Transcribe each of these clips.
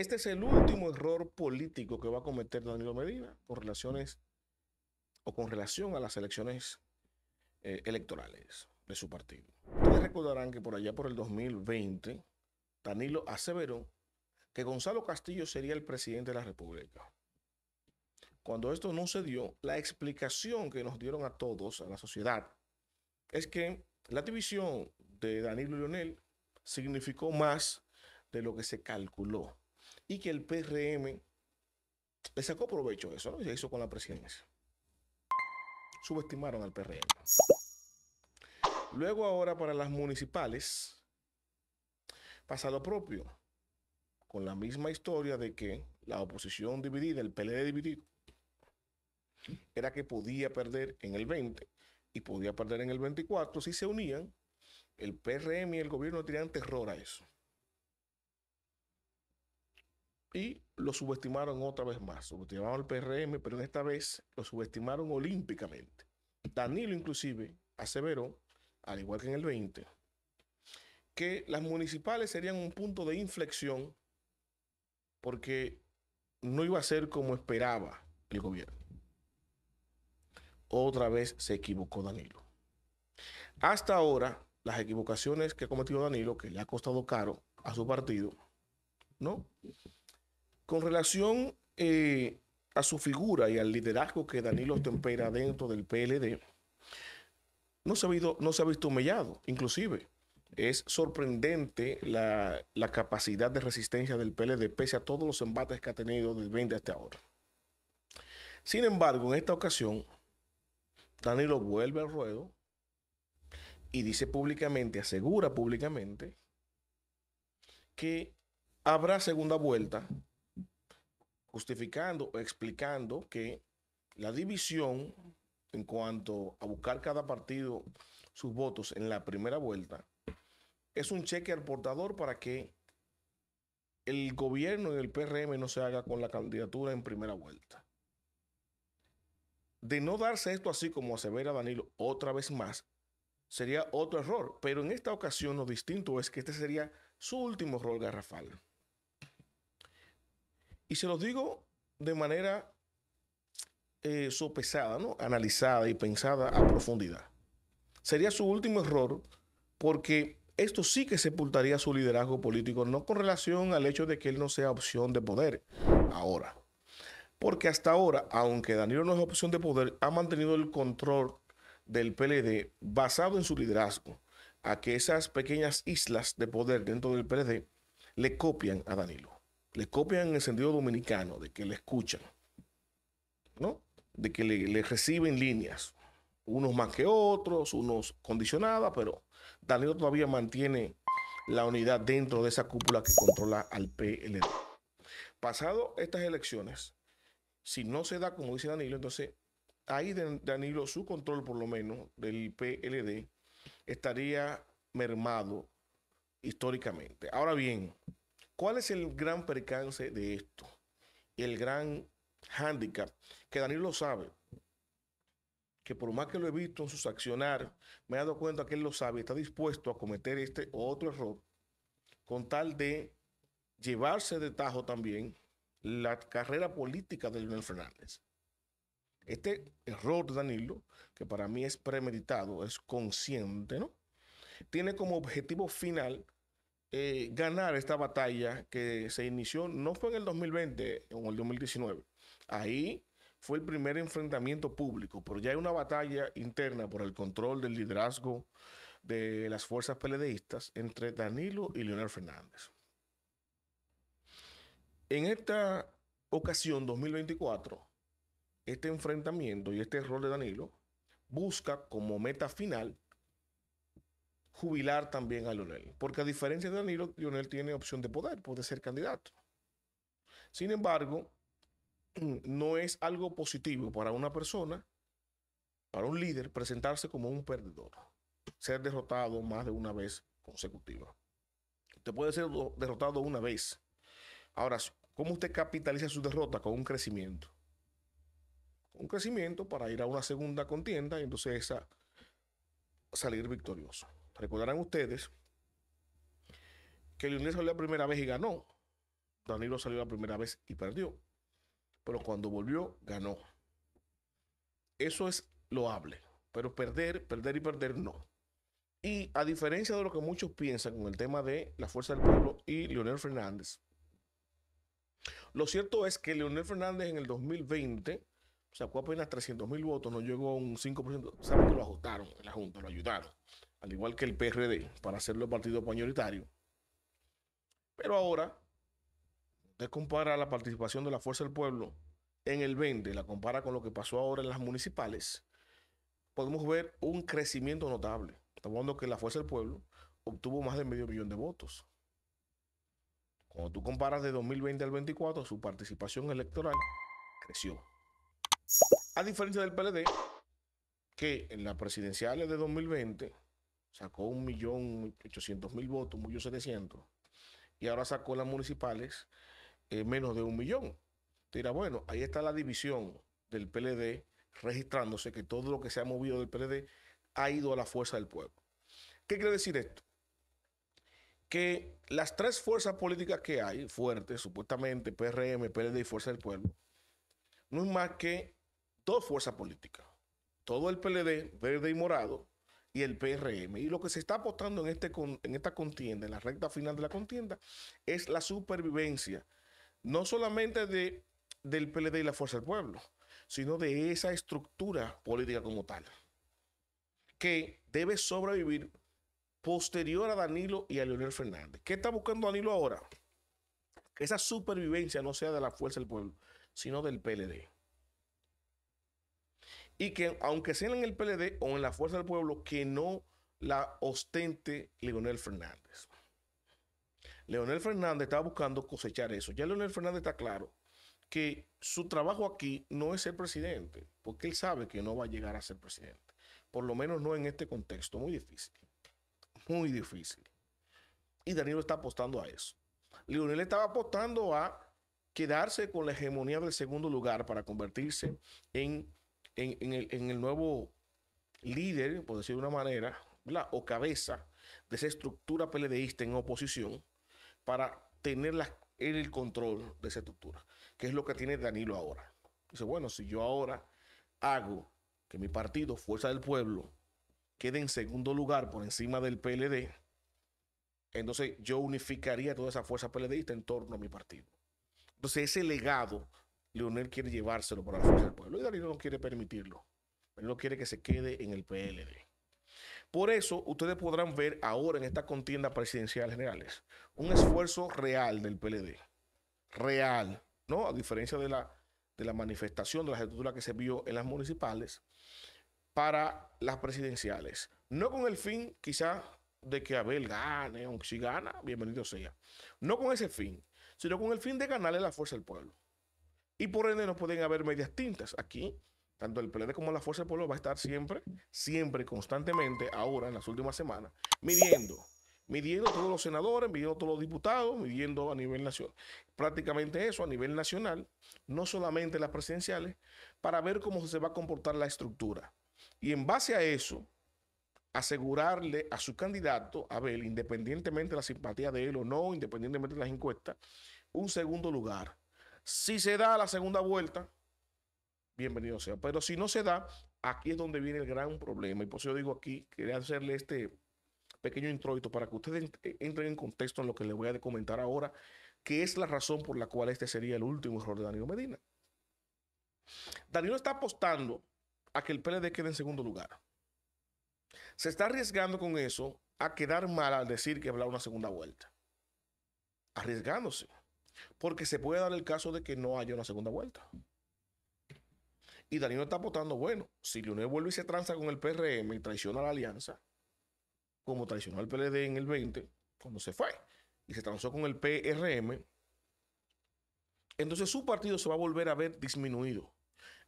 Este es el último error político que va a cometer Danilo Medina con relaciones o con relación a las elecciones eh, electorales de su partido. Ustedes recordarán que por allá por el 2020, Danilo aseveró que Gonzalo Castillo sería el presidente de la República. Cuando esto no se dio, la explicación que nos dieron a todos, a la sociedad, es que la división de Danilo Lionel significó más de lo que se calculó y que el PRM le sacó provecho a eso, ¿no? Se hizo con la presidencia. Subestimaron al PRM. Luego ahora para las municipales pasa lo propio, con la misma historia de que la oposición dividida, el PLD dividido, era que podía perder en el 20 y podía perder en el 24 si se unían. El PRM y el gobierno tenían terror a eso y lo subestimaron otra vez más. Subestimaron al PRM, pero en esta vez lo subestimaron olímpicamente. Danilo inclusive aseveró, al igual que en el 20, que las municipales serían un punto de inflexión porque no iba a ser como esperaba el gobierno. Otra vez se equivocó Danilo. Hasta ahora, las equivocaciones que ha cometido Danilo, que le ha costado caro a su partido, ¿no? Con relación eh, a su figura y al liderazgo que Danilo tempera dentro del PLD, no se ha visto, no se ha visto humillado, inclusive. Es sorprendente la, capacidad de resistencia del PLD pese a todos los embates que ha tenido del 20 hasta ahora. Sin embargo, en esta ocasión, Danilo vuelve al ruedo y dice públicamente, asegura públicamente, que habrá segunda vuelta justificando o explicando que la división en cuanto a buscar cada partido sus votos en la primera vuelta es un cheque al portador para que el gobierno y el PRM no se haga con la candidatura en primera vuelta. De no darse esto así como asevera Danilo otra vez más, sería otro error, pero en esta ocasión lo distinto es que este sería su último rol garrafal. Y se los digo de manera eh, sopesada, ¿no? analizada y pensada a profundidad. Sería su último error porque esto sí que sepultaría su liderazgo político, no con relación al hecho de que él no sea opción de poder ahora. Porque hasta ahora, aunque Danilo no es opción de poder, ha mantenido el control del PLD basado en su liderazgo, a que esas pequeñas islas de poder dentro del PLD le copian a Danilo le copian en el sentido dominicano, de que le escuchan, ¿no? De que le, reciben líneas, unos más que otros, unos condicionadas, pero Danilo todavía mantiene la unidad dentro de esa cúpula que controla al PLD. Pasado estas elecciones, si no se da como dice Danilo, entonces ahí Danilo, su control por lo menos del PLD estaría mermado históricamente. Ahora bien, ¿Cuál es el gran percance de esto? El gran hándicap, que Danilo lo sabe, que por más que lo he visto en sus accionar, me he dado cuenta que él lo sabe, está dispuesto a cometer este otro error, con tal de llevarse de tajo también la carrera política de Leonel Fernández. Este error de Danilo, que para mí es premeditado, es consciente, ¿no? Tiene como objetivo final eh, ganar esta batalla que se inició, no fue en el 2020, en el 2019. Ahí fue el primer enfrentamiento público, pero ya hay una batalla interna por el control del liderazgo de las fuerzas peledeístas entre Danilo y Leonel Fernández. En esta ocasión 2024, este enfrentamiento y este error de Danilo busca como meta final jubilar también a Lionel, Porque a diferencia de Danilo, Lionel tiene opción de poder, puede ser candidato. Sin embargo, no es algo positivo para una persona, para un líder, presentarse como un perdedor, ser derrotado más de una vez consecutiva. Usted puede ser derrotado una vez. Ahora, ¿cómo usted capitaliza su derrota? Con un crecimiento. un crecimiento para ir a una segunda contienda y entonces esa salir victorioso. Recordarán ustedes que Leonel salió la primera vez y ganó. Danilo salió la primera vez y perdió. Pero cuando volvió, ganó. Eso es loable. Pero perder, perder y perder no. Y a diferencia de lo que muchos piensan con el tema de la fuerza del pueblo y Leonel Fernández, lo cierto es que Leonel Fernández en el 2020 sacó apenas 300 mil votos, no llegó a un 5%. Saben que lo ajustaron en la Junta, lo ayudaron al igual que el PRD, para hacerlo partido mayoritario. Pero ahora, usted compara la participación de la Fuerza del Pueblo en el 20, la compara con lo que pasó ahora en las municipales, podemos ver un crecimiento notable. Estamos hablando que la Fuerza del Pueblo obtuvo más de medio millón de votos. Cuando tú comparas de 2020 al 24, su participación electoral creció. A diferencia del PLD, que en las presidenciales de 2020 sacó un millón ochocientos mil votos, un y ahora sacó las municipales eh, menos de un millón. tira bueno, ahí está la división del PLD registrándose que todo lo que se ha movido del PLD ha ido a la fuerza del pueblo. ¿Qué quiere decir esto? Que las tres fuerzas políticas que hay, fuertes, supuestamente PRM, PLD y Fuerza del Pueblo, no es más que dos fuerzas políticas. Todo el PLD, verde y morado, y el PRM. Y lo que se está apostando en, este, en esta contienda, en la recta final de la contienda, es la supervivencia, no solamente de, del PLD y la Fuerza del Pueblo, sino de esa estructura política como tal, que debe sobrevivir posterior a Danilo y a Leonel Fernández. ¿Qué está buscando Danilo ahora? Que esa supervivencia no sea de la Fuerza del Pueblo, sino del PLD y que aunque sea en el PLD o en la Fuerza del Pueblo, que no la ostente Leonel Fernández. Leonel Fernández estaba buscando cosechar eso. Ya Leonel Fernández está claro que su trabajo aquí no es ser presidente, porque él sabe que no va a llegar a ser presidente. Por lo menos no en este contexto, muy difícil. Muy difícil. Y Danilo está apostando a eso. Leonel estaba apostando a quedarse con la hegemonía del segundo lugar para convertirse en en, el, nuevo líder, por decir de una manera, o cabeza de esa estructura PLDista en oposición para tener la, el control de esa estructura, que es lo que tiene Danilo ahora. Dice, bueno, si yo ahora hago que mi partido, Fuerza del Pueblo, quede en segundo lugar por encima del PLD, entonces yo unificaría toda esa fuerza PLDista en torno a mi partido. Entonces ese legado Leonel quiere llevárselo para la fuerza del pueblo y Darío no quiere permitirlo. Él no quiere que se quede en el PLD. Por eso, ustedes podrán ver ahora en esta contienda presidencial generales un esfuerzo real del PLD. Real, ¿no? A diferencia de la, de la manifestación, de la estructura que se vio en las municipales para las presidenciales. No con el fin, quizás, de que Abel gane, aunque si gana, bienvenido sea. No con ese fin, sino con el fin de ganarle la fuerza del pueblo. Y por ende no pueden haber medias tintas. Aquí, tanto el PLD como la Fuerza del Pueblo va a estar siempre, siempre, constantemente, ahora en las últimas semanas, midiendo. Midiendo a todos los senadores, midiendo a todos los diputados, midiendo a nivel nacional. Prácticamente eso a nivel nacional, no solamente las presidenciales, para ver cómo se va a comportar la estructura. Y en base a eso, asegurarle a su candidato, Abel, independientemente de la simpatía de él o no, independientemente de las encuestas, un segundo lugar si se da la segunda vuelta, bienvenido sea. Pero si no se da, aquí es donde viene el gran problema. Y por eso yo digo aquí, quería hacerle este pequeño introito para que ustedes eh, entren en contexto en lo que les voy a comentar ahora, que es la razón por la cual este sería el último error de Danilo Medina. Danilo está apostando a que el PLD quede en segundo lugar. Se está arriesgando con eso a quedar mal al decir que habrá una segunda vuelta. Arriesgándose. Porque se puede dar el caso de que no haya una segunda vuelta. Y Danilo está votando, bueno, si Leonel vuelve y se tranza con el PRM y traiciona a la alianza, como traicionó al PLD en el 20, cuando se fue, y se transó con el PRM, entonces su partido se va a volver a ver disminuido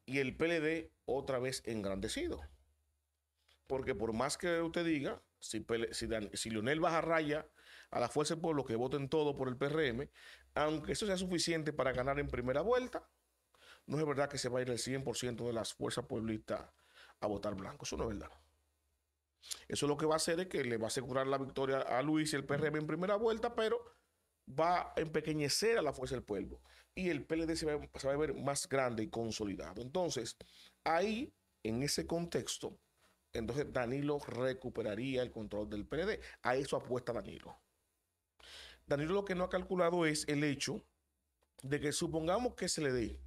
y el PLD otra vez engrandecido. Porque por más que usted diga si, si, baja raya a la fuerza del pueblo que voten todo por el PRM, aunque eso sea suficiente para ganar en primera vuelta, no es verdad que se va a ir el 100% de las fuerzas pueblistas a votar blanco. Eso no es verdad. Eso lo que va a hacer es que le va a asegurar la victoria a Luis y el PRM en primera vuelta, pero va a empequeñecer a la fuerza del pueblo. Y el PLD se va a ver más grande y consolidado. Entonces, ahí, en ese contexto, entonces Danilo recuperaría el control del PLD. A eso apuesta Danilo. Danilo lo que no ha calculado es el hecho de que supongamos que se le dé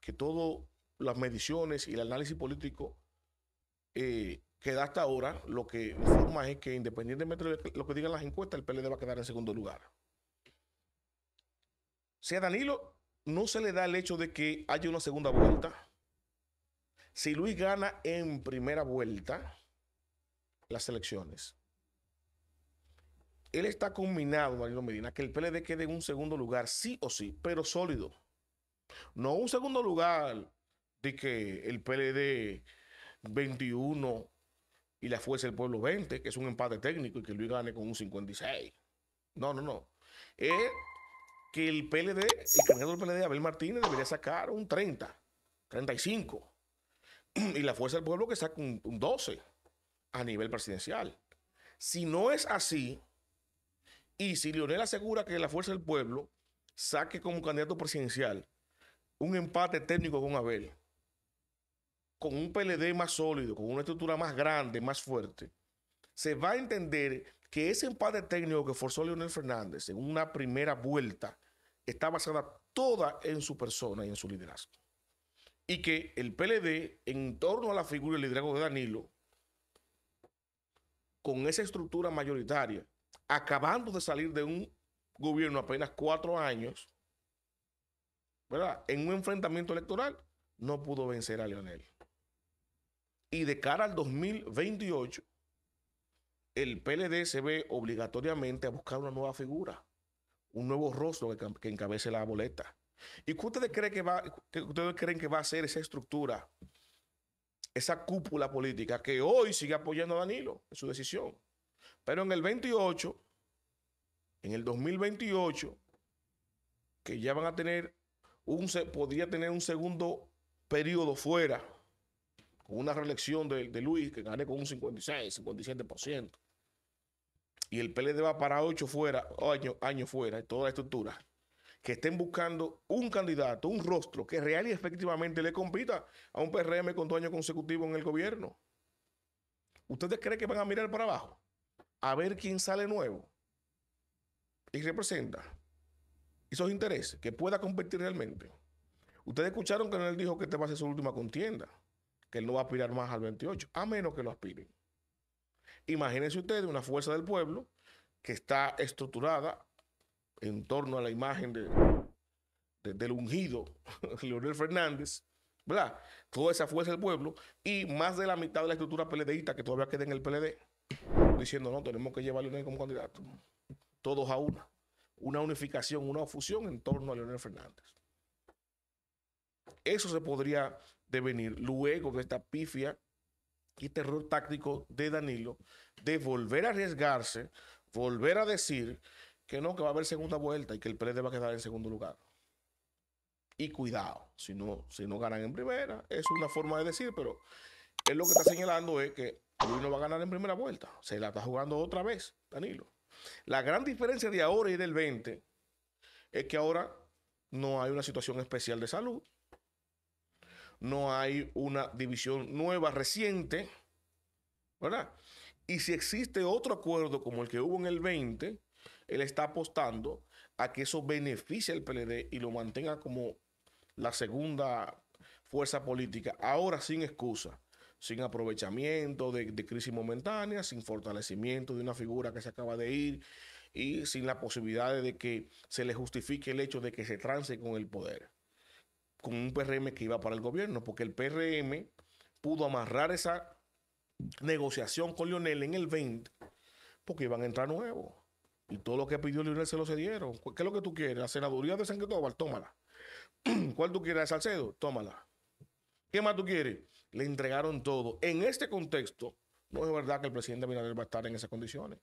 que todas las mediciones y el análisis político eh, que da hasta ahora, lo que informa es que independientemente de lo que digan las encuestas, el PLD va a quedar en segundo lugar. Si a Danilo no se le da el hecho de que haya una segunda vuelta, si Luis gana en primera vuelta las elecciones, él está combinado, Marino Medina, que el PLD quede en un segundo lugar, sí o sí, pero sólido. No un segundo lugar de que el PLD 21 y la Fuerza del Pueblo 20, que es un empate técnico y que Luis gane con un 56. No, no, no. Es que el PLD, el candidato del PLD, Abel Martínez, debería sacar un 30, 35. y la fuerza del pueblo que saca un, 12 a nivel presidencial. Si no es así, y si Leonel asegura que la fuerza del pueblo saque como candidato presidencial un empate técnico con Abel, con un PLD más sólido, con una estructura más grande, más fuerte, se va a entender que ese empate técnico que forzó Leonel Fernández en una primera vuelta está basada toda en su persona y en su liderazgo y que el PLD, en torno a la figura del liderazgo de Danilo, con esa estructura mayoritaria, acabando de salir de un gobierno apenas cuatro años, ¿verdad? En un enfrentamiento electoral, no pudo vencer a Leonel. Y de cara al 2028, el PLD se ve obligatoriamente a buscar una nueva figura, un nuevo rostro que encabece la boleta. ¿Y qué ustedes creen que va, ustedes creen que va a ser esa estructura, esa cúpula política que hoy sigue apoyando a Danilo en su decisión? Pero en el 28, en el 2028, que ya van a tener un, podría tener un segundo periodo fuera, con una reelección de, Luis que gane con un 56, 57%. Y el PLD va para 8 fuera, años año fuera, toda la estructura que estén buscando un candidato, un rostro que real y efectivamente le compita a un PRM con dos años consecutivos en el gobierno. ¿Ustedes creen que van a mirar para abajo? A ver quién sale nuevo y representa esos intereses, que pueda competir realmente. Ustedes escucharon que él dijo que este va a ser su última contienda, que él no va a aspirar más al 28, a menos que lo aspiren. Imagínense ustedes una fuerza del pueblo que está estructurada en torno a la imagen de, del ungido Leonel Fernández, Toda esa fuerza del pueblo y más de la mitad de la estructura PLDista que todavía queda en el PLD, diciendo, no, tenemos que llevar a Leonel como candidato. Todos a una. Una unificación, una fusión en torno a Leonel Fernández. Eso se podría devenir luego de esta pifia y terror táctico de Danilo, de volver a arriesgarse, volver a decir que no, que va a haber segunda vuelta y que el PLD va a quedar en segundo lugar. Y cuidado, si no, si no ganan en primera, es una forma de decir, pero es lo que está señalando es que Luis no va a ganar en primera vuelta. Se la está jugando otra vez, Danilo. La gran diferencia de ahora y del 20 es que ahora no hay una situación especial de salud. No hay una división nueva, reciente. ¿Verdad? Y si existe otro acuerdo como el que hubo en el 20, él está apostando a que eso beneficie al PLD y lo mantenga como la segunda fuerza política, ahora sin excusa, sin aprovechamiento de, crisis momentánea, sin fortalecimiento de una figura que se acaba de ir y sin la posibilidad de que se le justifique el hecho de que se trance con el poder, con un PRM que iba para el gobierno, porque el PRM pudo amarrar esa negociación con Lionel en el 20 porque iban a entrar nuevos. Y todo lo que pidió Lionel se lo cedieron. ¿Qué es lo que tú quieres? La senaduría de San Cristóbal, tómala. ¿Cuál tú quieres? ¿El Salcedo? Tómala. ¿Qué más tú quieres? Le entregaron todo. En este contexto, no es verdad que el presidente Binader va a estar en esas condiciones.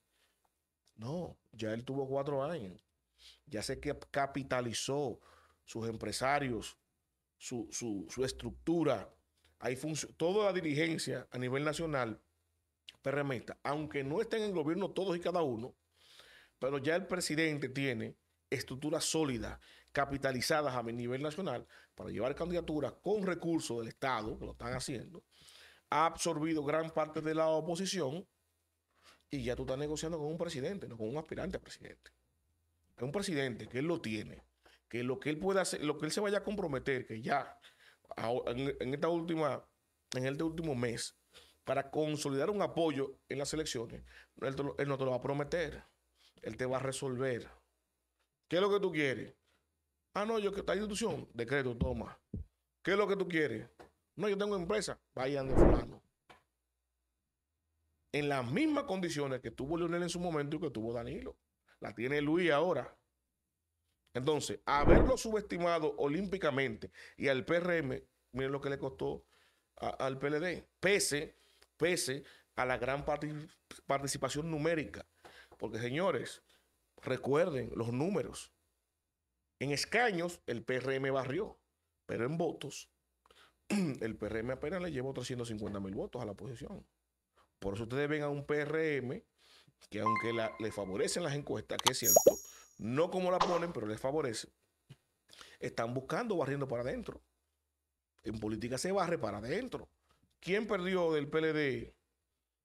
No, ya él tuvo cuatro años. Ya sé que capitalizó sus empresarios, su, estructura. Hay toda la dirigencia a nivel nacional remeta aunque no estén en el gobierno todos y cada uno, pero ya el presidente tiene estructuras sólidas, capitalizadas a nivel nacional, para llevar candidaturas con recursos del Estado, que lo están haciendo, ha absorbido gran parte de la oposición y ya tú estás negociando con un presidente, no con un aspirante a presidente. Es un presidente que él lo tiene, que lo que él pueda hacer, lo que él se vaya a comprometer, que ya en, esta última, en este último mes, para consolidar un apoyo en las elecciones, él no te lo va a prometer. Él te va a resolver. ¿Qué es lo que tú quieres? Ah, no, yo que está institución, decreto, toma. ¿Qué es lo que tú quieres? No, yo tengo empresa, vayan de fulano. En las mismas condiciones que tuvo Leonel en su momento y que tuvo Danilo. La tiene Luis ahora. Entonces, haberlo subestimado olímpicamente y al PRM, miren lo que le costó al PLD, pese, a la gran participación numérica. Porque, señores, recuerden los números. En escaños, el PRM barrió, pero en votos, el PRM apenas le llevó 350 mil votos a la oposición. Por eso ustedes ven a un PRM que aunque le favorecen las encuestas, que es cierto, no como la ponen, pero les favorece, están buscando barriendo para adentro. En política se barre para adentro. ¿Quién perdió del PLD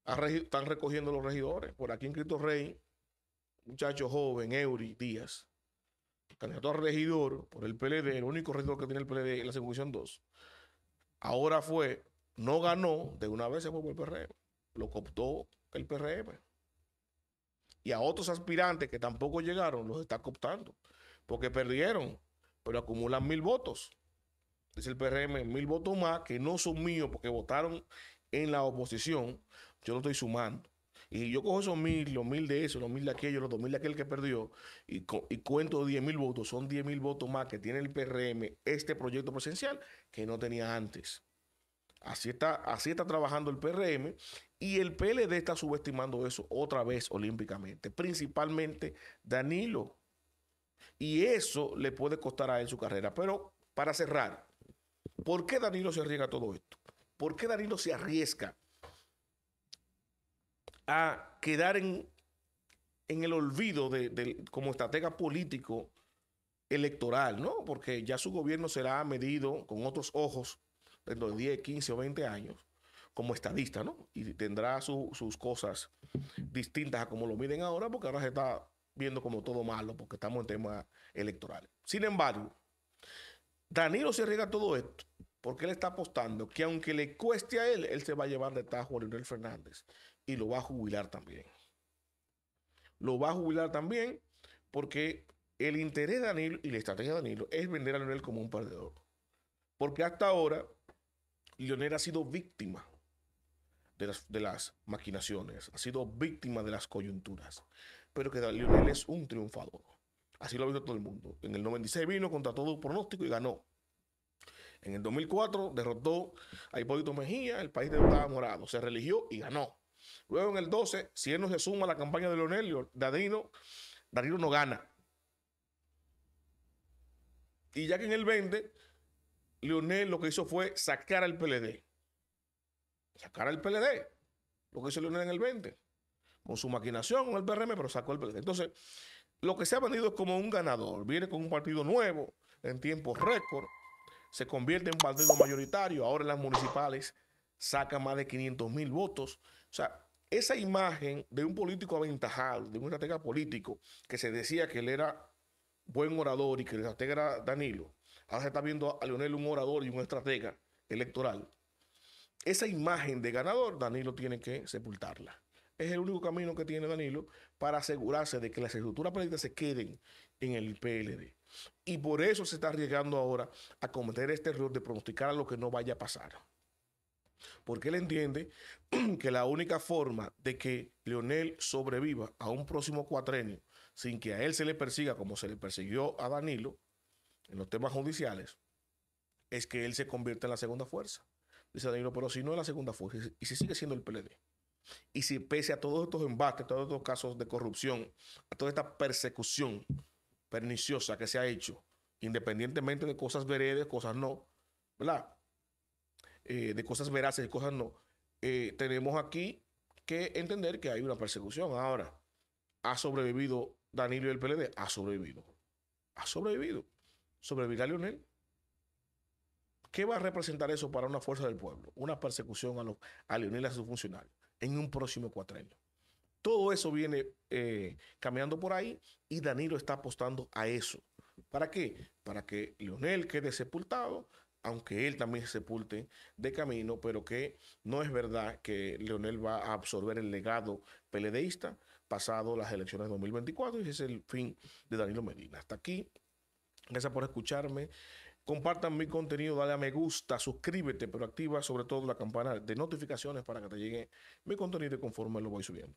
están recogiendo los regidores. Por aquí en Cristo Rey, muchacho joven, Eury Díaz, candidato a regidor por el PLD, el único regidor que tiene el PLD en la circunscripción 2. Ahora fue, no ganó, de una vez se fue por el PRM. Lo cooptó el PRM. Y a otros aspirantes que tampoco llegaron, los está cooptando. Porque perdieron, pero acumulan mil votos. Dice el PRM, mil votos más que no son míos porque votaron en la oposición, yo lo estoy sumando. Y yo cojo esos mil, los mil de eso, los mil de aquello, los dos mil de aquel que perdió, y, y cuento diez mil votos. Son 10 mil votos más que tiene el PRM, este proyecto presencial, que no tenía antes. Así está, así está trabajando el PRM y el PLD está subestimando eso otra vez olímpicamente, principalmente Danilo. Y eso le puede costar a él su carrera. Pero para cerrar, ¿por qué Danilo se arriesga todo esto? ¿Por qué Danilo se arriesga a quedar en, el olvido de, como estratega político electoral? ¿no? Porque ya su gobierno será medido con otros ojos dentro de 10, 15 o 20 años como estadista, ¿no? Y tendrá sus cosas distintas a como lo miden ahora, porque ahora se está viendo como todo malo, porque estamos en temas electorales. Sin embargo, Danilo se arriesga todo esto porque él está apostando que aunque le cueste a él, él se va a llevar de tajo a Leonel Fernández y lo va a jubilar también. Lo va a jubilar también porque el interés de Danilo y la estrategia de Danilo es vender a Leonel como un perdedor. Porque hasta ahora, Leonel ha sido víctima de las, maquinaciones, ha sido víctima de las coyunturas. Pero que Leonel es un triunfador. Así lo ha visto todo el mundo. En el 96 vino contra todo pronóstico y ganó. En el 2004 derrotó a Hipólito Mejía, el país de estaba Morado. Se religió y ganó. Luego en el 12, si él no se suma a la campaña de Leonel, danino Danilo no gana. Y ya que en el 20, Leonel lo que hizo fue sacar al PLD. Sacar al PLD. Lo que hizo Leonel en el 20. Con su maquinación con el PRM, pero sacó al PLD. Entonces, lo que se ha venido es como un ganador. Viene con un partido nuevo, en tiempo récord se convierte en un partido mayoritario, ahora en las municipales saca más de 500 mil votos. O sea, esa imagen de un político aventajado, de un estratega político, que se decía que él era buen orador y que el estratega era Danilo, ahora se está viendo a Leonel un orador y un estratega electoral. Esa imagen de ganador, Danilo tiene que sepultarla. Es el único camino que tiene Danilo para asegurarse de que las estructuras políticas se queden en el PLD. Y por eso se está arriesgando ahora a cometer este error de pronosticar a lo que no vaya a pasar. Porque él entiende que la única forma de que Leonel sobreviva a un próximo cuatrenio sin que a él se le persiga como se le persiguió a Danilo en los temas judiciales es que él se convierta en la segunda fuerza. Dice Danilo, pero si no es la segunda fuerza y si sigue siendo el PLD. Y si pese a todos estos embates, todos estos casos de corrupción, a toda esta persecución perniciosa que se ha hecho, independientemente de cosas veredas, cosas no, ¿verdad? Eh, de cosas veraces, cosas no. Eh, tenemos aquí que entender que hay una persecución. Ahora, ¿ha sobrevivido Danilo y el PLD? Ha sobrevivido. Ha sobrevivido. Sobrevivirá Lionel. ¿Qué va a representar eso para una fuerza del pueblo? Una persecución a, los, a y a sus funcionarios en un próximo cuatrenio. Todo eso viene eh, caminando por ahí y Danilo está apostando a eso. ¿Para qué? Para que Leonel quede sepultado, aunque él también se sepulte de camino, pero que no es verdad que Leonel va a absorber el legado peledeísta pasado las elecciones de 2024 y ese es el fin de Danilo Medina. Hasta aquí. Gracias por escucharme. Compartan mi contenido, dale a me gusta, suscríbete, pero activa sobre todo la campana de notificaciones para que te llegue mi contenido conforme lo voy subiendo.